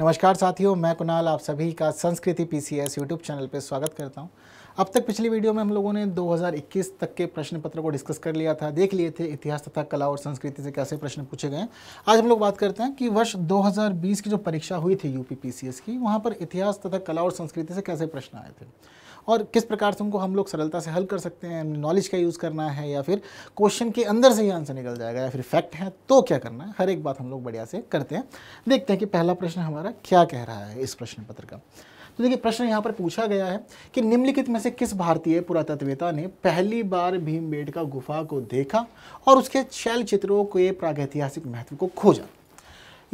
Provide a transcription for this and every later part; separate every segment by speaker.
Speaker 1: नमस्कार साथियों मैं कुणाल आप सभी का संस्कृति पीसीएस यूट्यूब चैनल पर स्वागत करता हूं अब तक पिछली वीडियो में हम लोगों ने 2021 तक के प्रश्न पत्र को डिस्कस कर लिया था देख लिए थे इतिहास तथा कला और संस्कृति से कैसे प्रश्न पूछे गए आज हम लोग बात करते हैं कि वर्ष 2020 की जो परीक्षा हुई थी यूपी पीसीएस की वहाँ पर इतिहास तथा कला और संस्कृति से कैसे प्रश्न आए थे और किस प्रकार से उनको हम लोग सरलता से हल कर सकते हैं नॉलेज का यूज़ करना है या फिर क्वेश्चन के अंदर से ही आंसर निकल जाएगा या फिर फैक्ट है तो क्या करना है हर एक बात हम लोग बढ़िया से करते हैं देखते हैं कि पहला प्रश्न हमारा क्या कह रहा है इस प्रश्न पत्र का तो देखिए प्रश्न यहाँ पर पूछा गया है कि निम्नलिखित में से किस भारतीय पुरातत्वता ने पहली बार भीमबेटका गुफा को देखा और उसके शैल चित्रों के प्रागैतिहासिक महत्व को खोजा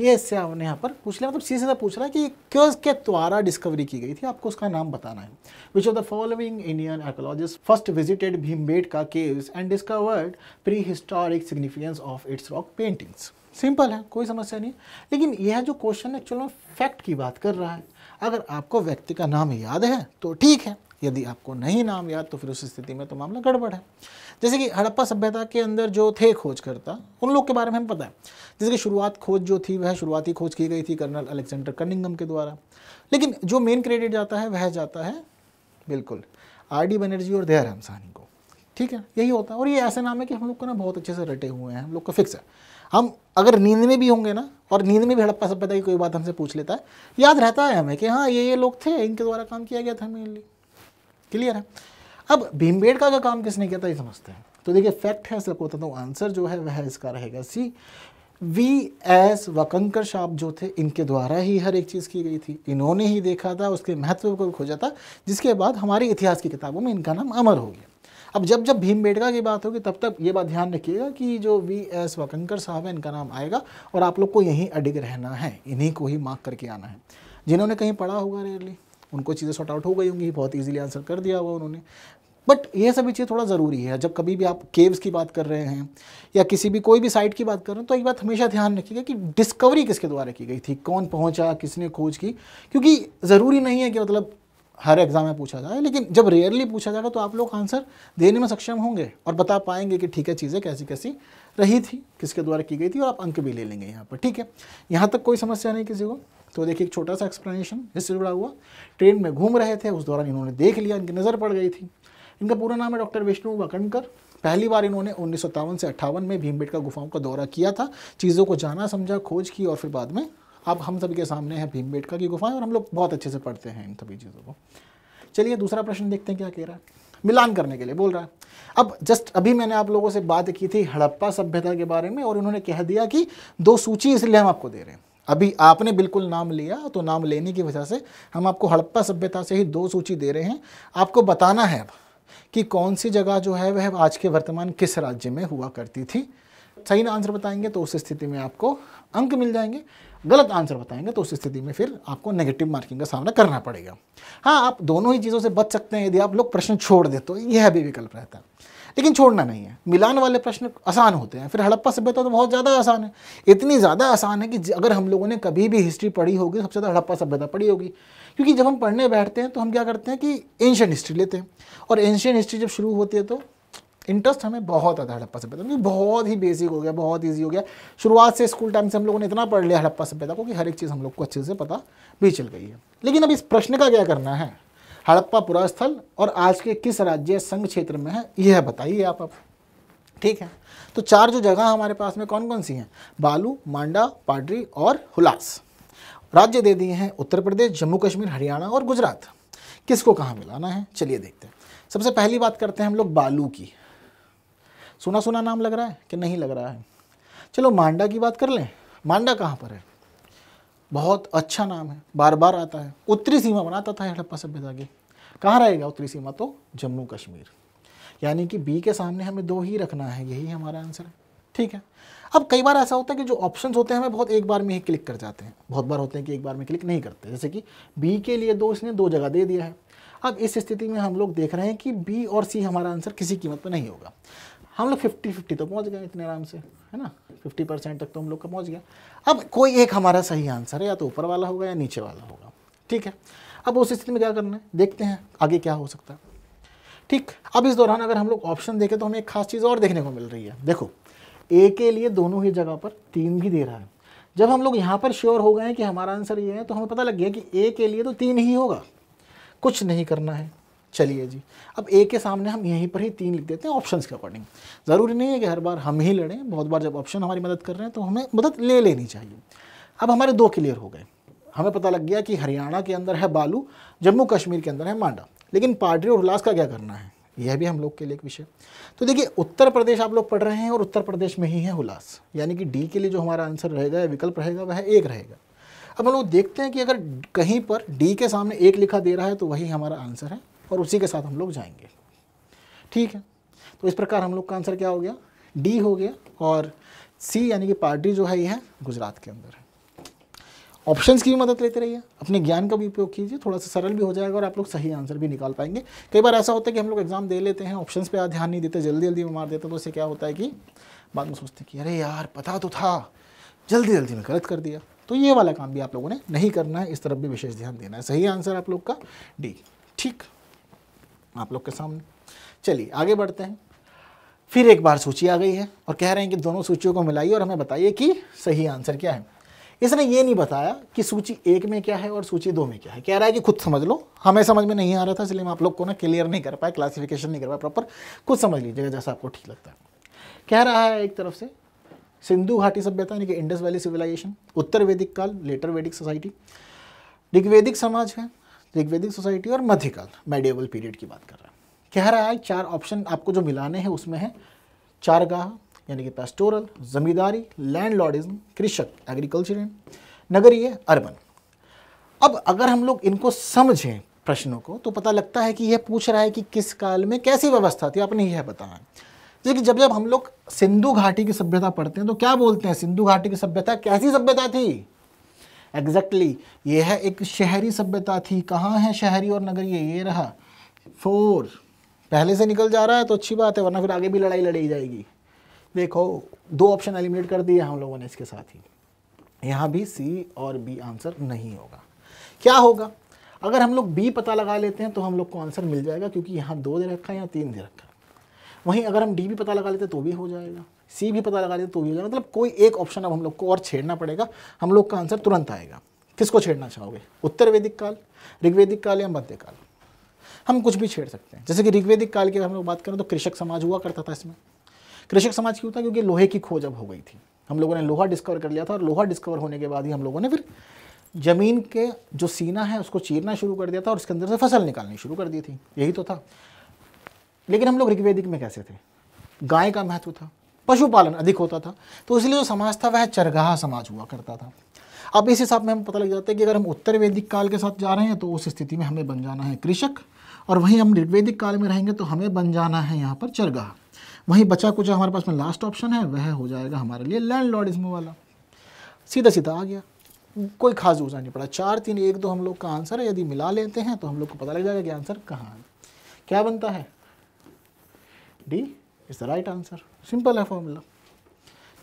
Speaker 1: ये इससे आपने यहाँ पर पूछ लिया मतलब सीधे से पूछ रहा है कि क्यों के द्वारा डिस्कवरी की गई थी आपको उसका नाम बताना है which of the following Indian archaeologist first visited का caves and discovered prehistoric significance of its rock paintings simple है कोई समस्या नहीं लेकिन यह जो क्वेश्चन एक्चुअल में फैक्ट की बात कर रहा है अगर आपको व्यक्ति का नाम याद है तो ठीक है यदि आपको नहीं नाम याद तो फिर उस स्थिति में तो मामला गड़बड़ है जैसे कि हड़प्पा सभ्यता के अंदर जो थे खोजकर्ता उन लोग के बारे में हमें पता है जैसे कि शुरुआत खोज जो थी वह शुरुआती खोज की गई थी कर्नल अलेक्जेंडर कनिंगम के द्वारा लेकिन जो मेन क्रेडिट जाता है वह जाता है बिल्कुल आर डी बनर्जी और दया राम को ठीक है यही होता है और ये ऐसे नाम है कि हम लोग को ना बहुत अच्छे से रटे हुए हैं हम लोग का फिक्स है हम अगर नींद में भी होंगे ना और नींद में भी हड़प्पा सभ्यता की कोई बात हमसे पूछ लेता है याद रहता है हमें कि हाँ ये ये लोग थे इनके द्वारा काम किया गया था मेनली क्लियर है अब भीमबेड़का का काम किसने किया था ये समझते हैं तो देखिए फैक्ट है सबको बताता हूँ आंसर जो है वह इसका रहेगा सी वी एस वकंकर शाप जो थे इनके द्वारा ही हर एक चीज़ की गई थी इन्होंने ही देखा था उसके महत्व को खोजा था जिसके बाद हमारी इतिहास की किताबों में इनका नाम अमर हो गया अब जब जब भीमबेटका की बात होगी तब तक ये बात ध्यान रखिएगा कि जो वी एस वकंकर साहब है इनका नाम आएगा और आप लोग को यहीं अडिग रहना है इन्हीं को ही मार्क करके आना है जिन्होंने कहीं पढ़ा होगा रेयरली उनको चीज़ें सॉर्ट आउट हो गई होंगी बहुत ईजिली आंसर कर दिया हुआ उन्होंने बट ये सभी चीज़ थोड़ा ज़रूरी है जब कभी भी आप केव्स की बात कर रहे हैं या किसी भी कोई भी साइट की बात कर रहे हैं तो एक बात हमेशा ध्यान रखिएगा कि डिस्कवरी किसके द्वारा की गई थी कौन पहुंचा किसने खोज की क्योंकि ज़रूरी नहीं है कि मतलब हर एग्ज़ाम में पूछा जाए लेकिन जब रेयरली पूछा जाएगा तो आप लोग आंसर देने में सक्षम होंगे और बता पाएंगे कि ठीक है चीज़ें कैसी कैसी रही थी किसके द्वारा की गई थी और आप अंक भी ले लेंगे यहाँ पर ठीक है यहाँ तक कोई समस्या नहीं किसी को तो देखिए एक छोटा सा एक्सप्लेनेशन जिससे जुड़ा हुआ ट्रेन में घूम रहे थे उस दौरान इन्होंने देख लिया इनकी नज़र पड़ गई थी इनका पूरा नाम है डॉक्टर विष्णु वाकणकर पहली बार इन्होंने उन्नीस से अट्ठावन में भीमबेटका गुफाओं का दौरा किया था चीज़ों को जाना समझा खोज की और फिर बाद में अब हम सभी के सामने है बेटका की गुफाएं और हम लोग बहुत अच्छे से पढ़ते हैं इन सभी चीज़ों को चलिए दूसरा प्रश्न देखते हैं क्या कह रहा है मिलान करने के लिए बोल रहा है अब जस्ट अभी मैंने आप लोगों से बात की थी हड़प्पा सभ्यता के बारे में और उन्होंने कह दिया कि दो सूची इसलिए हम आपको दे रहे हैं अभी आपने बिल्कुल नाम लिया तो नाम लेने की वजह से हम आपको हड़प्पा सभ्यता से ही दो सूची दे रहे हैं आपको बताना है अब कि कौन सी जगह जो है वह आज के वर्तमान किस राज्य में हुआ करती थी सही ना आंसर बताएंगे तो उस स्थिति में आपको अंक मिल जाएंगे गलत आंसर बताएंगे तो उस स्थिति में फिर आपको नेगेटिव मार्किंग का सामना करना पड़ेगा हाँ आप दोनों ही चीज़ों से बच सकते हैं यदि आप लोग प्रश्न छोड़ दे तो यह भी विकल्प रहता है लेकिन छोड़ना नहीं है मिलान वाले प्रश्न आसान होते हैं फिर हड़प्पा सभ्यता तो बहुत ज़्यादा आसान है इतनी ज़्यादा आसान है कि अगर हम लोगों ने कभी भी हिस्ट्री पढ़ी होगी तो सबसे ज़्यादा हड़प्पा सभ्यता पढ़ी होगी क्योंकि जब हम पढ़ने बैठते हैं तो हम क्या करते हैं कि एंशियन हिस्ट्री लेते हैं और एंशियन हिस्ट्री जब शुरू होती है तो इंटरेस्ट हमें बहुत आता है हड़प्पा सभ्यता क्योंकि बहुत ही बेसिक हो गया बहुत ईजी हो गया शुरुआत से स्कूल टाइम से हम लोगों ने इतना पढ़ लिया हड़प्पा सभ्यता को कि हर एक चीज़ हम लोग को अच्छे से पता भी चल गई है लेकिन अब इस प्रश्न का क्या करना है हड़प्पा पुरास्थल और आज के किस राज्य संघ क्षेत्र में है यह बताइए आप अब ठीक है तो चार जो जगह हमारे पास में कौन कौन सी हैं बालू मांडा पाडरी और हुलास राज्य दे दिए हैं उत्तर प्रदेश जम्मू कश्मीर हरियाणा और गुजरात किसको कहाँ मिलाना है चलिए देखते हैं सबसे पहली बात करते हैं हम लोग बालू की सुना सुना नाम लग रहा है कि नहीं लग रहा है चलो मांडा की बात कर लें मांडा कहाँ पर है बहुत अच्छा नाम है बार बार आता है उत्तरी सीमा बनाता था हड़प्पा सभ्यता के कहाँ रहेगा उत्तरी सीमा तो जम्मू कश्मीर यानी कि बी के सामने हमें दो ही रखना है यही हमारा आंसर है ठीक है अब कई बार ऐसा होता है कि जो ऑप्शन होते हैं हमें बहुत एक बार में ही क्लिक कर जाते हैं बहुत बार होते हैं कि एक बार में क्लिक नहीं करते जैसे कि बी के लिए दो इसने दो जगह दे दिया है अब इस स्थिति में हम लोग देख रहे हैं कि बी और सी हमारा आंसर किसी कीमत पर नहीं होगा हम लोग फिफ्टी फिफ्टी तो पहुंच गए इतने आराम से है ना फिफ्टी परसेंट तक तो हम लोग का पहुंच गया अब कोई एक हमारा सही आंसर है या तो ऊपर वाला होगा या नीचे वाला होगा ठीक है अब उस स्थिति में क्या करना है देखते हैं आगे क्या हो सकता है ठीक अब इस दौरान अगर हम लोग ऑप्शन देखें तो हमें एक खास चीज़ और देखने को मिल रही है देखो ए के लिए दोनों ही जगह पर तीन भी दे रहा है जब हम लोग यहाँ पर श्योर हो गए हैं कि हमारा आंसर ये है तो हमें पता लग गया कि ए के लिए तो तीन ही होगा कुछ नहीं करना है चलिए जी अब ए के सामने हम यहीं पर ही तीन लिख देते हैं ऑप्शन के अकॉर्डिंग ज़रूरी नहीं है कि हर बार हम ही लड़ें बहुत बार जब ऑप्शन हमारी मदद कर रहे हैं तो हमें मदद ले लेनी चाहिए अब हमारे दो क्लियर हो गए हमें पता लग गया कि हरियाणा के अंदर है बालू जम्मू कश्मीर के अंदर है मांडा लेकिन पाडरी और उल्लास का क्या करना है यह भी हम लोग के लिए एक विषय तो देखिए उत्तर प्रदेश आप लोग पढ़ रहे हैं और उत्तर प्रदेश में ही है उल्लास यानी कि डी के लिए जो हमारा आंसर रहेगा या विकल्प रहेगा वह एक रहेगा अब हम लोग देखते हैं कि अगर कहीं पर डी के सामने एक लिखा दे रहा है तो वही हमारा आंसर है और उसी के साथ हम लोग जाएंगे ठीक है तो इस प्रकार हम लोग का आंसर क्या हो गया डी हो गया और सी यानी कि पार्टी जो है ये है गुजरात के अंदर है ऑप्शंस की भी मदद लेते रहिए अपने ज्ञान का भी उपयोग कीजिए थोड़ा सा सरल भी हो जाएगा और आप लोग सही आंसर भी निकाल पाएंगे कई बार ऐसा होता है कि हम लोग एग्जाम दे लेते हैं ऑप्शंस पे ध्यान नहीं देते जल्दी जल्दी में मार देते तो उससे क्या होता है कि बाद में सोचते हैं कि अरे यार पता तो था जल्दी जल्दी में गलत कर दिया तो ये वाला काम भी आप लोगों ने नहीं करना है इस तरफ भी विशेष ध्यान देना है सही आंसर आप लोग का डी ठीक आप लोग के सामने चलिए आगे बढ़ते हैं फिर एक बार सूची आ गई है और कह रहे हैं कि दोनों सूचियों को मिलाइए और हमें बताइए कि सही आंसर क्या है इसने ये नहीं बताया कि सूची एक में क्या है और सूची दो में क्या है कह रहा है कि खुद समझ लो हमें समझ में नहीं आ रहा था इसलिए मैं आप लोग को ना क्लियर नहीं कर पाया क्लासिफिकेशन नहीं कर पाया प्रॉपर खुद समझ लीजिएगा जैसा आपको ठीक लगता है कह रहा है एक तरफ से सिंधु घाटी सभ्यता यानी कि इंडस वैली सिविलाइजेशन उत्तर वैदिक काल लेटर वैदिक सोसाइटी ऋग्वेदिक समाज है ऋग्वेदिक सोसाइटी और मध्यकाल मेडिवल पीरियड की बात कर रहा है कह रहा है चार ऑप्शन आपको जो मिलाने हैं उसमें है चारगाह यानी कि पेस्टोरल जमींदारी लैंड लॉर्डिज्म कृषक एग्रीकल्चर नगरीय अर्बन अब अगर हम लोग इनको समझें प्रश्नों को तो पता लगता है कि यह पूछ रहा है कि किस काल में कैसी व्यवस्था थी आपने यह बताना है जैसे कि जब जब हम लोग सिंधु घाटी की सभ्यता पढ़ते हैं तो क्या बोलते हैं सिंधु घाटी की सभ्यता कैसी सभ्यता थी एग्जैक्टली exactly, ये है एक शहरी सभ्यता थी कहाँ है शहरी और नगरीय ये रहा फोर पहले से निकल जा रहा है तो अच्छी बात है वरना फिर आगे भी लड़ाई लड़ी जाएगी देखो दो ऑप्शन एलिमिनेट कर दिए हम लोगों ने इसके साथ ही यहाँ भी सी और बी आंसर नहीं होगा क्या होगा अगर हम लोग बी पता लगा लेते हैं तो हम लोग को आंसर मिल जाएगा क्योंकि यहाँ दो दे रखा है या तीन दे रखा है वहीं अगर हम डी भी पता लगा लेते हैं तो भी हो जाएगा सी भी पता लगा लें तो भी हो मतलब कोई एक ऑप्शन अब हम लोग को और छेड़ना पड़ेगा हम लोग का आंसर तुरंत आएगा किसको छेड़ना चाहोगे उत्तर वैदिक काल ऋग्वेदिक काल या मध्य काल हम कुछ भी छेड़ सकते हैं जैसे कि ऋग्वेदिक काल की हम लोग बात करें तो कृषक समाज हुआ करता था इसमें कृषक समाज क्यों था क्योंकि लोहे की खोज अब हो गई थी हम लोगों ने लोहा डिस्कवर कर लिया था और लोहा डिस्कवर होने के बाद ही हम लोगों ने फिर ज़मीन के जो सीना है उसको चीरना शुरू कर दिया था और उसके अंदर से फसल निकालनी शुरू कर दी थी यही तो था लेकिन हम लोग ऋग्वेदिक में कैसे थे गाय का महत्व था पशुपालन अधिक होता था तो इसलिए जो समाज था वह चरगाह समाज हुआ करता था अब इस हिसाब में हम पता लग जाता है कि अगर हम उत्तर वैदिक काल के साथ जा रहे हैं तो उस स्थिति में हमें बन जाना है कृषक और वहीं हम ऋग्वैदिक काल में रहेंगे तो हमें बन जाना है यहाँ पर चरगाह वहीं बचा कुछ हमारे पास में लास्ट ऑप्शन है वह हो जाएगा हमारे लिए लैंड लॉर्ड इसमें वाला सीधा सीधा आ गया कोई खास ऊर्जा नहीं पड़ा चार तीन एक दो हम लोग का आंसर है यदि मिला लेते हैं तो हम लोग को पता लग जाएगा कि आंसर कहाँ है क्या बनता है D is the right answer simple है फॉर्मूला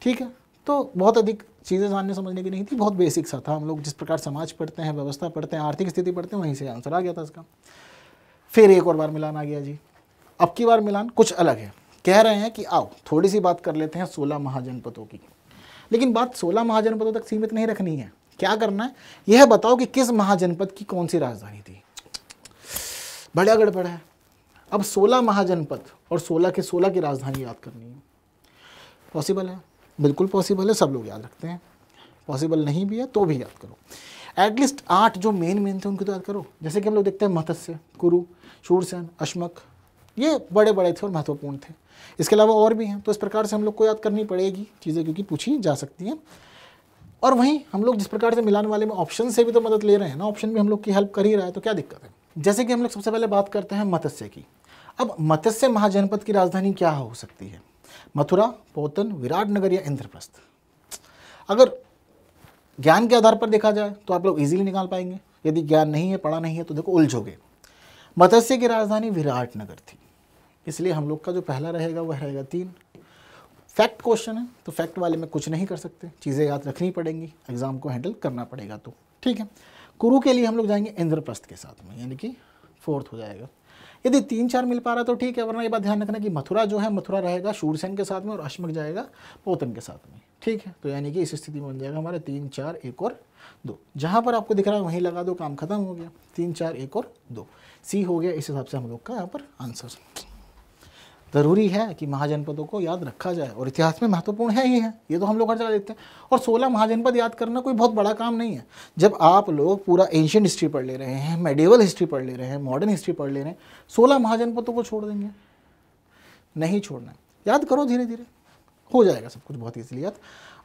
Speaker 1: ठीक है तो बहुत अधिक चीज़ें जानने समझने की नहीं थी बहुत बेसिक सा था हम लोग जिस प्रकार समाज पढ़ते हैं व्यवस्था पढ़ते हैं आर्थिक स्थिति पढ़ते हैं वहीं से आंसर आ गया था इसका फिर एक और बार मिलान आ गया जी अब की बार मिलान कुछ अलग है कह रहे हैं कि आओ थोड़ी सी बात कर लेते हैं सोलह महाजनपदों की लेकिन बात सोलह महाजनपदों तक सीमित नहीं रखनी है क्या करना है यह बताओ कि किस महाजनपद की कौन सी राजधानी थी बड़ा गड़बड़ है अब 16 महाजनपद और 16 के 16 की राजधानी याद करनी है पॉसिबल है बिल्कुल पॉसिबल है सब लोग याद रखते हैं पॉसिबल नहीं भी है तो भी याद करो एटलीस्ट आठ जो मेन मेन थे उनको तो याद करो जैसे कि हम लोग देखते हैं मत्स्य कुरु शूरसेन अशमक ये बड़े बड़े थे और महत्वपूर्ण थे इसके अलावा और भी हैं तो इस प्रकार से हम लोग को याद करनी पड़ेगी चीज़ें क्योंकि पूछी जा सकती हैं और वहीं हम लोग जिस प्रकार से मिलान वाले में ऑप्शन से भी तो मदद ले रहे हैं ना ऑप्शन भी हम लोग की हेल्प कर ही रहा है तो क्या दिक्कत है जैसे कि हम लोग सबसे पहले बात करते हैं मत्स्य की अब मत्स्य महाजनपद की राजधानी क्या हो सकती है मथुरा पोतन विराटनगर या इंद्रप्रस्थ अगर ज्ञान के आधार पर देखा जाए तो आप लोग इजीली निकाल पाएंगे यदि ज्ञान नहीं है पढ़ा नहीं है तो देखो उलझोगे मत्स्य की राजधानी विराटनगर थी इसलिए हम लोग का जो पहला रहेगा वह रहेगा तीन फैक्ट क्वेश्चन है तो फैक्ट वाले में कुछ नहीं कर सकते चीज़ें याद रखनी पड़ेंगी एग्ज़ाम को हैंडल करना पड़ेगा तो ठीक है कुरु के लिए हम लोग जाएंगे इंद्रप्रस्थ के साथ में यानी कि फोर्थ हो जाएगा यदि तीन चार मिल पा रहा तो ठीक है वरना ये बात ध्यान रखना कि मथुरा जो है मथुरा रहेगा शूरसेन के साथ में और अश्मक जाएगा पोतन के साथ में ठीक है तो यानी कि इस स्थिति में बन जाएगा हमारे तीन चार एक और दो जहाँ पर आपको दिख रहा है वहीं लगा दो काम खत्म हो गया तीन चार एक और दो सी हो गया इस हिसाब से हम लोग का यहाँ पर आंसर ज़रूरी है कि महाजनपदों को याद रखा जाए और इतिहास में महत्वपूर्ण है ही है ये तो हम लोग हर जगह देखते हैं और 16 महाजनपद याद करना कोई बहुत बड़ा काम नहीं है जब आप लोग पूरा एंशियंट हिस्ट्री पढ़ ले रहे हैं मेडिवल हिस्ट्री पढ़ ले रहे हैं मॉडर्न हिस्ट्री पढ़ ले रहे हैं सोलह महाजनपदों को छोड़ देंगे नहीं छोड़ना याद करो धीरे धीरे हो जाएगा सब कुछ बहुत ईजिली याद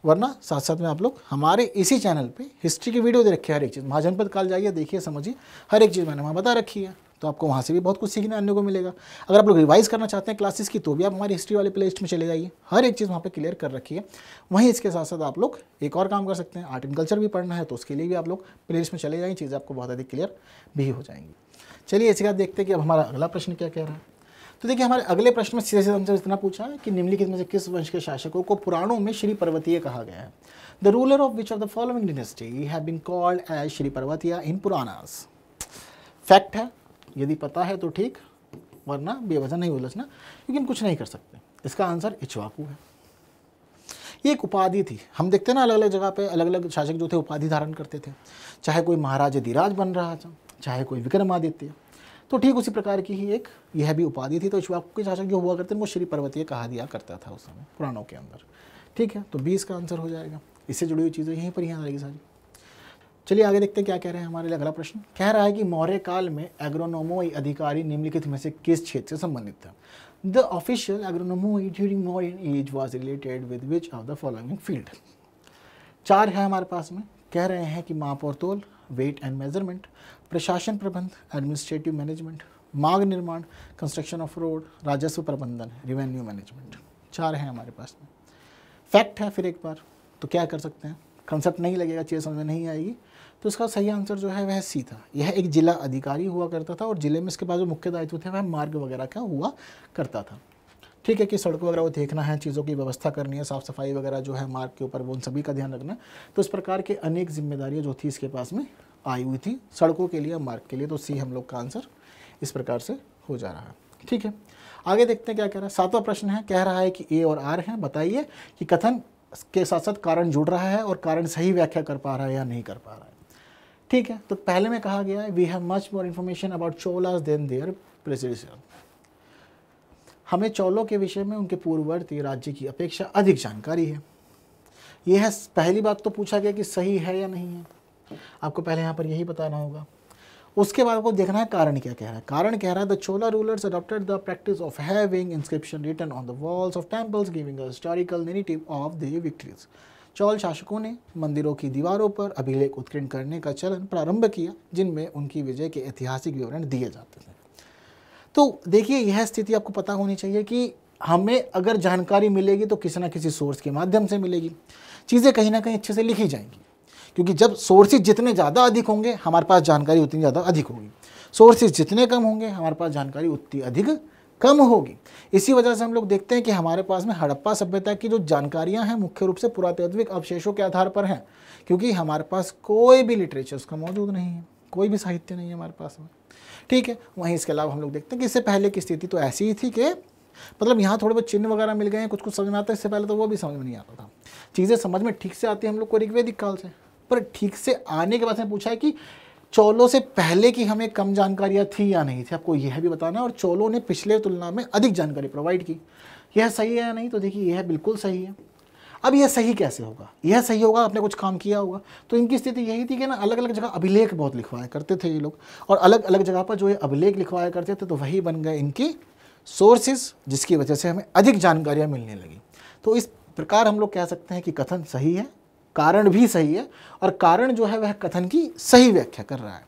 Speaker 1: वरना साथ साथ में आप लोग हमारे इसी चैनल पे हिस्ट्री की वीडियो दे रखी है हर एक चीज़ महाजनपद काल जाइए देखिए समझिए हर एक चीज़ मैंने वहाँ बता रखी है तो आपको वहाँ से भी बहुत कुछ सीखने आने को मिलेगा अगर आप लोग रिवाइज़ करना चाहते हैं क्लासेस की तो भी आप हमारी हिस्ट्री वाले प्लेलिस्ट में चले जाइए हर एक चीज़ वहाँ पर क्लियर कर रखी है वहीं इसके साथ साथ आप लोग एक और काम कर सकते हैं आर्ट एंड कल्चर भी पढ़ना है तो उसके लिए भी आप लोग प्ले में चले जाएंगे चीज़ें आपको बहुत अधिक क्लियर भी हो जाएंगी चलिए इसके बाद देखते हैं कि अब हमारा अगला प्रश्न क्या कह रहा है तो देखिए हमारे अगले प्रश्न में सीधे सीधे हमसे इतना पूछा है कि निम्नलिखित में से किस वंश के शासकों को पुराणों में श्री पर्वतीय कहा गया है the ruler of which of the following dynasty have been called as Shri Parvatiya in पुराना फैक्ट है यदि पता है तो ठीक वरना बेवजह नहीं उलझना लेकिन कुछ नहीं कर सकते इसका आंसर इच्छवाकू है ये एक उपाधि थी हम देखते ना अलग अलग जगह पे अलग अलग शासक जो थे उपाधि धारण करते थे चाहे कोई महाराज धीराज बन रहा था चाहे कोई विक्रमादित्य तो ठीक उसी प्रकार की ही एक यह भी उपाधि थी तो इच्छवाकू के शासक जो हुआ करते थे वो श्री पर्वतीय कहा दिया करता था उस समय पुराणों के अंदर ठीक है तो बीस का आंसर हो जाएगा इससे जुड़ी हुई चीज़ें यहीं पर ही आ जाएगी सारी चलिए आगे देखते हैं क्या कह रहे हैं हमारे लिए अगला प्रश्न कह रहा है कि मौर्य काल में एग्रोनोमोई अधिकारी निम्नलिखित में से किस क्षेत्र से संबंधित था the official agronomoi during modern age was related with which of the following field चार है हमारे पास में कह रहे हैं कि माप और तोल वेट एंड मेजरमेंट प्रशासन प्रबंध एडमिनिस्ट्रेटिव मैनेजमेंट मार्ग निर्माण कंस्ट्रक्शन ऑफ रोड राजस्व प्रबंधन रिवेन्यू मैनेजमेंट चार हैं हमारे पास में फैक्ट है फिर एक बार तो क्या कर सकते हैं कंसेप्ट नहीं लगेगा चीज़ समझ में नहीं आएगी तो इसका सही आंसर जो है वह सी था यह एक जिला अधिकारी हुआ करता था और जिले में इसके पास जो मुख्य दायित्व थे वह मार्ग वगैरह का हुआ करता था ठीक है कि सड़क वगैरह को देखना है चीज़ों की व्यवस्था करनी है साफ़ सफाई वगैरह जो है मार्ग के ऊपर वो उन सभी का ध्यान रखना तो इस प्रकार के अनेक जिम्मेदारियाँ जो थी इसके पास में आई हुई थी सड़कों के लिए मार्ग के लिए तो सी हम लोग का आंसर इस प्रकार से हो जा रहा है ठीक है आगे देखते हैं क्या कह रहा है सातवां प्रश्न है कह रहा है कि ए और आर हैं बताइए कि कथन के साथ साथ कारण जुड़ रहा है और कारण सही व्याख्या कर पा रहा है या नहीं कर पा रहा है ठीक है तो पहले में कहा गया है we have much more information about Cholas than their presidential हमें चोलों के विषय में उनके पूर्ववर्ती राज्य की अपेक्षा अधिक जानकारी है यह है पहली बात तो पूछा गया कि सही है या नहीं है आपको पहले यहाँ पर यही बताना होगा उसके बाद आपको देखना है कारण क्या कह रहा है कारण कह रहा है the Chola rulers adopted the practice of having inscription return on the walls of temples giving a historical narrative of the victories Chola शासकों ने मंदिरों की दीवारों पर अभिलेख उत्कीर्ण करने का चलन प्रारंभ किया जिनमें उनकी विजय के ऐतिहासिक विवरण दिए जाते थे तो देखिए यह स्थिति आपको पता होनी चाहिए कि हमें अगर जानकारी मिलेगी तो किसी ना किसी सोर्स के माध्यम से मिलेगी चीज़ें कहीं ना कहीं अच्छे से लिखी जाएंगी क्योंकि जब सोर्सेज जितने ज़्यादा अधिक होंगे हमारे पास जानकारी उतनी ज़्यादा अधिक होगी सोर्सेज जितने कम होंगे हमारे पास जानकारी उतनी अधिक कम होगी इसी वजह से हम लोग देखते हैं कि हमारे पास में हड़प्पा सभ्यता की जो जानकारियां हैं मुख्य रूप से पुरातत्विक अवशेषों के आधार पर हैं क्योंकि हमारे पास कोई भी लिटरेचर उसका मौजूद नहीं है कोई भी साहित्य नहीं है हमारे पास में ठीक है वहीं इसके अलावा हम लोग देखते हैं कि इससे पहले की स्थिति तो ऐसी ही थी कि मतलब यहाँ थोड़े बहुत चिन्ह वगैरह मिल गए हैं कुछ कुछ समझ में आता है इससे पहले तो वो भी समझ में नहीं आता था चीज़ें समझ में ठीक से आती हैं हम लोग को ऋग्वेदिक काल से पर ठीक से आने के बाद पूछा है कि चोलों से पहले की हमें कम जानकारियाँ थी या नहीं थी आपको यह भी बताना है और चोलों ने पिछले तुलना में अधिक जानकारी प्रोवाइड की यह सही है या नहीं तो देखिए यह बिल्कुल सही है अब यह सही कैसे होगा यह सही होगा आपने कुछ काम किया होगा तो इनकी स्थिति यही थी कि ना अलग अलग जगह अभिलेख बहुत लिखवाया करते थे ये लोग और अलग अलग जगह पर जो ये अभिलेख लिखवाया करते थे तो वही बन गए इनकी सोर्सेज जिसकी वजह से हमें अधिक जानकारियाँ मिलने लगी तो इस प्रकार हम लोग कह सकते हैं कि कथन सही है कारण भी सही है और कारण जो है वह कथन की सही व्याख्या कर रहा है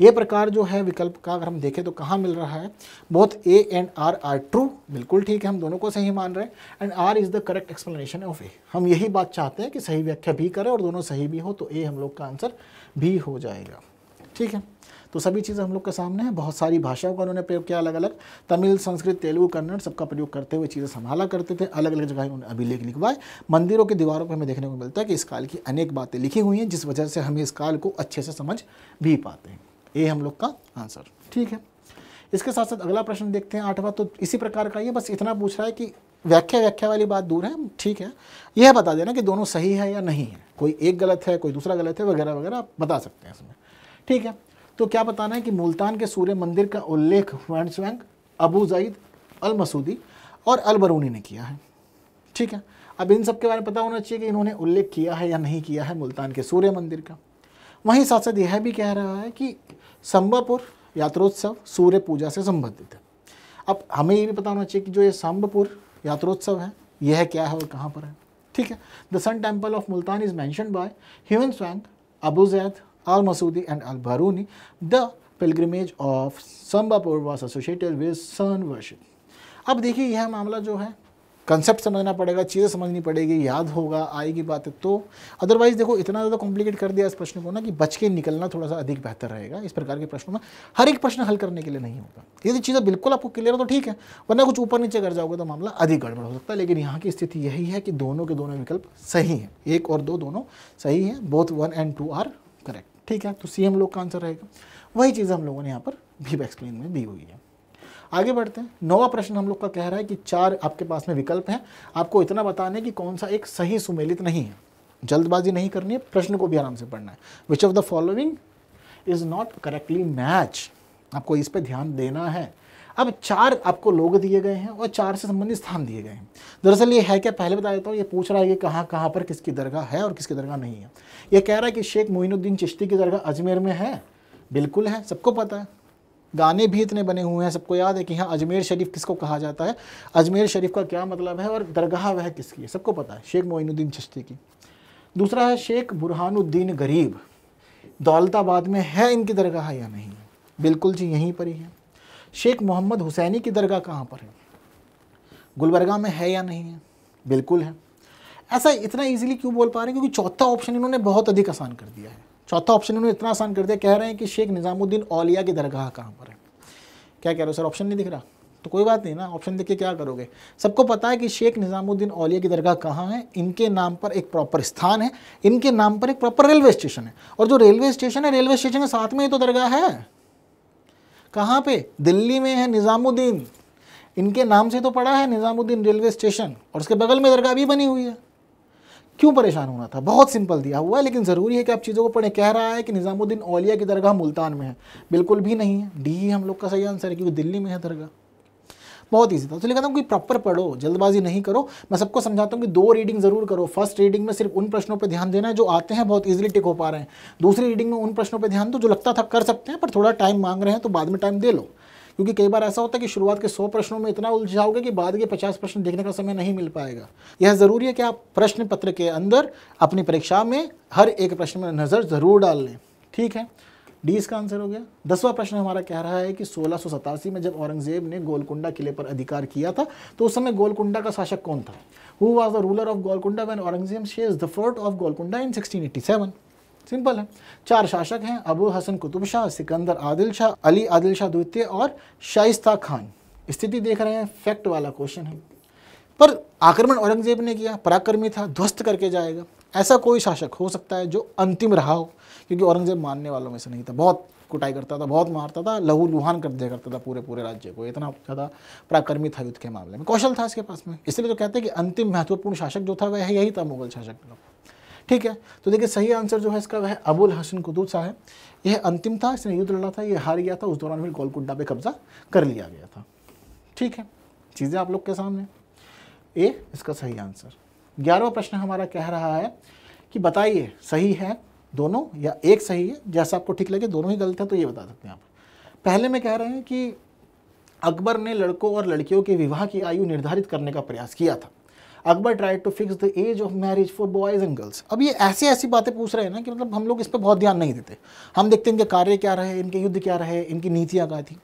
Speaker 1: ये प्रकार जो है विकल्प का अगर हम देखें तो कहाँ मिल रहा है both A and R are true बिल्कुल ठीक है हम दोनों को सही मान रहे हैं and R is the correct explanation of A हम यही बात चाहते हैं कि सही व्याख्या भी करें और दोनों सही भी हो तो ए हम लोग का आंसर भी हो जाएगा ठीक है तो सभी चीज़ें हम लोग के सामने हैं बहुत सारी भाषाओं का उन्होंने प्रयोग किया अलग अलग तमिल संस्कृत तेलुगु कन्नड़ सबका प्रयोग करते हुए चीज़ें संभाला करते थे अलग अलग जगह उन्होंने अभिलेख लिखवाए मंदिरों की दीवारों पर हमें देखने को मिलता है कि इस काल की अनेक बातें लिखी हुई हैं जिस वजह से हम इस काल को अच्छे से समझ भी पाते हैं ये हम लोग का आंसर ठीक है इसके साथ साथ अगला प्रश्न देखते हैं आठवां तो इसी प्रकार का ही बस इतना पूछ रहा है कि व्याख्या व्याख्या वाली बात दूर है ठीक है यह बता देना कि दोनों सही है या नहीं है कोई एक गलत है कोई दूसरा गलत है वगैरह वगैरह आप बता सकते हैं इसमें ठीक है तो क्या बताना है कि मुल्तान के सूर्य मंदिर का उल्लेख वैंड अबू जईद अल मसूदी और अल बरूनी ने किया है ठीक है अब इन सब के बारे में पता होना चाहिए कि इन्होंने उल्लेख किया है या नहीं किया है मुल्तान के सूर्य मंदिर का वहीं साथ साथ यह भी कह रहा है कि संबापुर यात्रोत्सव सूर्य पूजा से संबंधित है अब हमें ये भी पता होना चाहिए कि जो ये सांबपुर यात्रोत्सव है यह क्या है और कहाँ पर है ठीक है the sun temple of Multan is mention by Hiuen Tsang Abu Zaid al-Masudi and al-Baruni, the pilgrimage of Sambapur was associated with sun worship. अब देखिए यह मामला जो है कंसेप्ट समझना पड़ेगा चीज़ें समझनी पड़ेगी याद होगा आएगी बातें तो अदरवाइज देखो इतना ज़्यादा कॉम्प्लिकेट कर दिया इस प्रश्न को ना कि बच के निकलना थोड़ा सा अधिक बेहतर रहेगा इस प्रकार के प्रश्नों में हर एक प्रश्न हल करने के लिए नहीं होगा यदि चीज़ें बिल्कुल आपको क्लियर हो तो ठीक है वरना कुछ ऊपर नीचे कर जाओगे तो मामला अधिक गड़बड़ हो सकता है लेकिन यहाँ की स्थिति यही है कि दोनों के दोनों विकल्प सही हैं एक और दो दोनों सही हैं both one and two are ठीक है तो सी हम लोग का आंसर रहेगा वही चीज़ हम लोगों ने यहाँ पर भी एक्सप्लेन में दी हुई है आगे बढ़ते हैं नौवा प्रश्न हम लोग का कह रहा है कि चार आपके पास में विकल्प हैं आपको इतना बताना है कि कौन सा एक सही सुमेलित नहीं है जल्दबाजी नहीं करनी है प्रश्न को भी आराम से पढ़ना है which of the following is not correctly match आपको इस पर ध्यान देना है अब चार आपको लोग दिए गए हैं और चार से संबंधित स्थान दिए गए हैं दरअसल ये है क्या पहले बता देता हूँ ये पूछ रहा है कि कहाँ कहाँ पर किसकी दरगाह है और किसकी दरगाह नहीं है ये कह रहा है कि शेख मोइनुद्दीन चिश्ती की दरगाह अजमेर में है बिल्कुल है सबको पता है गाने भी इतने बने हुए हैं सबको याद है कि हाँ अजमेर शरीफ किसको कहा जाता है अजमेर शरीफ का क्या मतलब है और दरगाह वह किसकी है सबको पता है शेख मोइनुद्दीन चिश्ती की दूसरा है शेख बुरहानुद्दीन गरीब दौलताबाद में है इनकी दरगाह या नहीं बिल्कुल जी यहीं पर ही है शेख मोहम्मद हुसैनी की दरगाह कहाँ पर है गुलबरगा में है या नहीं है बिल्कुल है ऐसा इतना इजीली क्यों बोल पा रहे हैं क्योंकि चौथा ऑप्शन इन्होंने बहुत अधिक आसान कर दिया है चौथा ऑप्शन इन्होंने इतना आसान कर दिया कह रहे हैं कि शेख निज़ामुद्दीन औलिया की दरगाह कहाँ पर है क्या कह रहे हो सर ऑप्शन नहीं दिख रहा तो कोई बात नहीं ना ऑप्शन देख के क्या करोगे सबको पता है कि शेख निज़ामुद्दीन औलिया की दरगाह कहाँ है इनके नाम पर एक प्रॉपर स्थान है इनके नाम पर एक प्रॉपर रेलवे स्टेशन है और जो रेलवे स्टेशन है रेलवे स्टेशन के साथ में ही तो दरगाह है कहाँ पे दिल्ली में है निज़ामुद्दीन इनके नाम से तो पड़ा है निज़ामुद्दीन रेलवे स्टेशन और उसके बगल में दरगाह भी बनी हुई है क्यों परेशान होना था बहुत सिंपल दिया हुआ है लेकिन ज़रूरी है कि आप चीज़ों को पढ़ें कह रहा है कि निज़ामुद्दीन औलिया की दरगाह मुल्तान में है बिल्कुल भी नहीं है डी ही हम लोग का सही आंसर है क्योंकि दिल्ली में है दरगाह बहुत ईजी था इसलिए कहता हूँ कि प्रॉपर पढ़ो जल्दबाजी नहीं करो मैं सबको समझाता हूँ कि दो रीडिंग ज़रूर करो फर्स्ट रीडिंग में सिर्फ उन प्रश्नों पर ध्यान देना है जो आते हैं बहुत ईजिली टिक हो पा रहे हैं दूसरी रीडिंग में उन प्रश्नों पर ध्यान दो जो लगता था कर सकते हैं पर थोड़ा टाइम मांग रहे हैं तो बाद में टाइम दे लो क्योंकि कई बार ऐसा होता है कि शुरुआत के सौ प्रश्नों में इतना उलझाओगे कि बाद के पचास प्रश्न देखने का समय नहीं मिल पाएगा यह ज़रूरी है कि आप प्रश्न पत्र के अंदर अपनी परीक्षा में हर एक प्रश्न में नज़र ज़रूर डाल लें ठीक है डी इसका आंसर हो गया दसवां प्रश्न हमारा कह रहा है कि सोलह में जब औरंगजेब ने गोलकुंडा किले पर अधिकार किया था तो उस समय गोलकुंडा का शासक कौन था who was the ruler of Golconda when Aurangzeb seized the fort of Golconda in sixteen simple है चार शासक हैं अबू हसन कुतुब शाह सिकंदर आदिल शाह अली आदिल शाह द्वितीय और शाइस्ता खान स्थिति देख रहे हैं फैक्ट वाला क्वेश्चन है पर आक्रमण औरंगजेब ने किया पराक्रमी था ध्वस्त करके जाएगा ऐसा कोई शासक हो सकता है जो अंतिम रहा हो क्योंकि औरंगजेब मानने वालों में से नहीं था बहुत कुटाई करता था बहुत मारता था लहू लुहान कर दिया करता था पूरे पूरे राज्य को इतना ज़्यादा पराक्रमी था युद्ध के मामले में कौशल था इसके पास में इसलिए तो कहते हैं कि अंतिम महत्वपूर्ण शासक जो था वह यही था मुगल शासक ठीक है तो देखिए सही आंसर जो है इसका वह अबुल हसन कुतुब शाह है यह अंतिम था इसने युद्ध लड़ा था यह हार गया था उस दौरान फिर गोलकुंडा पे कब्जा कर लिया गया था ठीक है चीज़ें आप लोग के सामने ए इसका सही आंसर ग्यारहवा प्रश्न हमारा कह रहा है कि बताइए सही है दोनों या एक सही है जैसा आपको ठीक लगे दोनों ही गलत हैं तो ये बता सकते हैं आप पहले में कह रहे हैं कि अकबर ने लड़कों और लड़कियों के विवाह की आयु निर्धारित करने का प्रयास किया था Akbar try to fix the age of marriage for boys and girls अब ये ऐसी ऐसी बातें पूछ रहे हैं ना कि मतलब हम लोग इस पर बहुत ध्यान नहीं देते हम देखते हैं इनके कार्य क्या रहे इनके युद्ध क्या रहे इनकी नीतियाँ क्या थी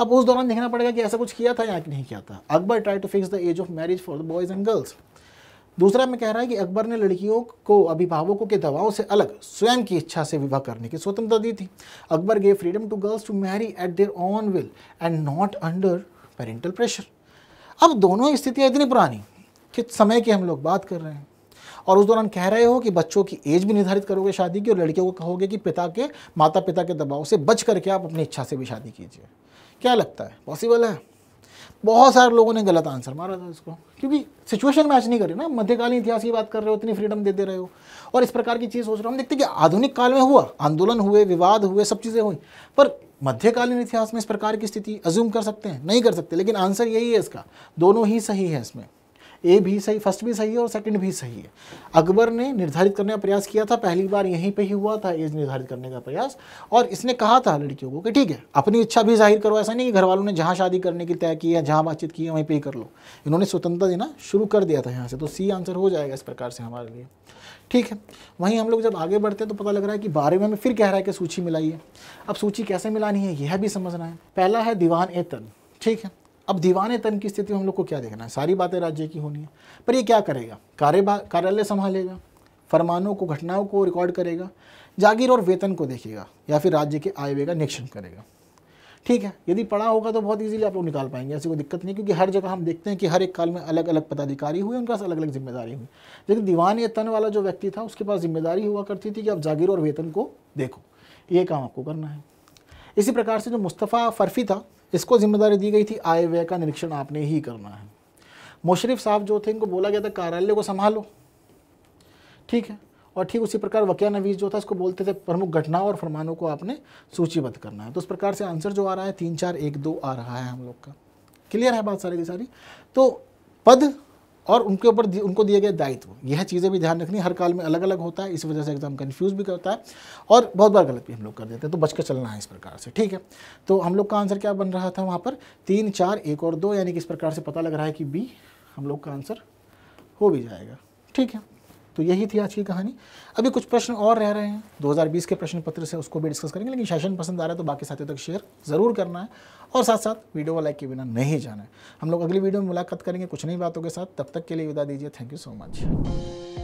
Speaker 1: अब उस दौरान देखना पड़ेगा कि ऐसा कुछ किया था या नहीं किया था Akbar try to fix the age of marriage for the boys and girls दूसरा में कह रहा है कि अकबर ने लड़कियों को अभिभावकों के दबाव से अलग स्वयं की इच्छा से विवाह करने की स्वतंत्रता दी थी Akbar gave freedom to girls to marry at their own will and not under parental pressure अब दोनों स्थितियाँ इतनी पुरानी कि समय की हम लोग बात कर रहे हैं और उस दौरान कह रहे हो कि बच्चों की एज भी निर्धारित करोगे शादी की और लड़कियों को कहोगे कि पिता के माता पिता के दबाव से बच करके आप अपनी इच्छा से भी शादी कीजिए क्या लगता है पॉसिबल है बहुत सारे लोगों ने गलत आंसर मारा था इसको क्योंकि सिचुएशन मैच नहीं करी ना मध्यकालीन इतिहास की बात कर रहे हो इतनी फ्रीडम दे दे रहे हो और इस प्रकार की चीज़ सोच रहे हो हम देखते कि आधुनिक काल में हुआ आंदोलन हुए विवाद हुए सब चीज़ें हुई पर मध्यकालीन इतिहास में इस प्रकार की स्थिति अज्यूम कर सकते हैं नहीं कर सकते लेकिन आंसर यही है इसका दोनों ही सही है इसमें ए भी सही फर्स्ट भी सही है और सेकंड भी सही है अकबर ने निर्धारित करने का प्रयास किया था पहली बार यहीं पे ही हुआ था एज निर्धारित करने का प्रयास और इसने कहा था लड़कियों को कि ठीक है अपनी इच्छा भी जाहिर करो ऐसा नहीं कि घर वालों ने जहाँ शादी करने की तय की है जहाँ बातचीत की है वहीं पे ही कर लो इन्होंने स्वतंत्रता देना शुरू कर दिया था यहाँ से तो सी आंसर हो जाएगा इस प्रकार से हमारे लिए ठीक है वहीं हम लोग जब आगे बढ़ते हैं तो पता लग रहा है कि बारे में फिर कह रहा है कि सूची मिलाइए अब सूची कैसे मिलानी है यह भी समझना है पहला है दीवान ए तन ठीक है अब दीवाने तन की स्थिति में हम लोग को क्या देखना है सारी बातें राज्य की होनी है पर ये क्या करेगा कार्यालय संभालेगा फरमानों को घटनाओं को रिकॉर्ड करेगा जागीर और वेतन को देखेगा या फिर राज्य के आय का निरीक्षण करेगा ठीक है यदि पढ़ा होगा तो बहुत इजीली आप लोग निकाल पाएंगे ऐसी कोई दिक्कत नहीं क्योंकि हर जगह हम देखते हैं कि हर एक काल में अलग अलग पदाधिकारी हुए उनके पास अलग अलग जिम्मेदारी हुई लेकिन दीवान या तन वाला जो व्यक्ति था उसके पास जिम्मेदारी हुआ करती थी कि आप जागीर और वेतन को देखो ये काम आपको करना है इसी प्रकार से जो मुस्तफ़ा फ़रफ़ी था इसको जिम्मेदारी दी गई थी आय व्यय का निरीक्षण आपने ही करना है मुशरफ साहब जो थे इनको बोला गया था कार्यालय को संभालो ठीक है और ठीक उसी प्रकार वकिया नवीस जो था इसको बोलते थे प्रमुख घटनाओं और फरमानों को आपने सूचीबद्ध करना है तो इस प्रकार से आंसर जो आ रहा है तीन चार एक दो आ रहा है हम लोग का क्लियर है बात सारी की सारी तो पद और उनके ऊपर उनको दिए गए दायित्व यह चीज़ें भी ध्यान रखनी हर काल में अलग अलग होता है इस वजह से एग्जाम कन्फ्यूज भी होता है और बहुत बार गलत भी हम लोग कर देते हैं तो बच कर चलना है इस प्रकार से ठीक है तो हम लोग का आंसर क्या बन रहा था वहाँ पर तीन चार एक और दो यानी कि इस प्रकार से पता लग रहा है कि बी हम लोग का आंसर हो भी जाएगा ठीक है तो यही थी आज की कहानी अभी कुछ प्रश्न और रह रहे हैं 2020 के प्रश्न पत्र से उसको भी डिस्कस करेंगे लेकिन सेशन पसंद आ रहा है तो बाकी साथियों तक शेयर ज़रूर करना है और साथ साथ वीडियो को लाइक के बिना नहीं जाना है हम लोग अगली वीडियो में मुलाकात करेंगे कुछ नई बातों के साथ तब तक के लिए विदा दीजिए थैंक यू सो मच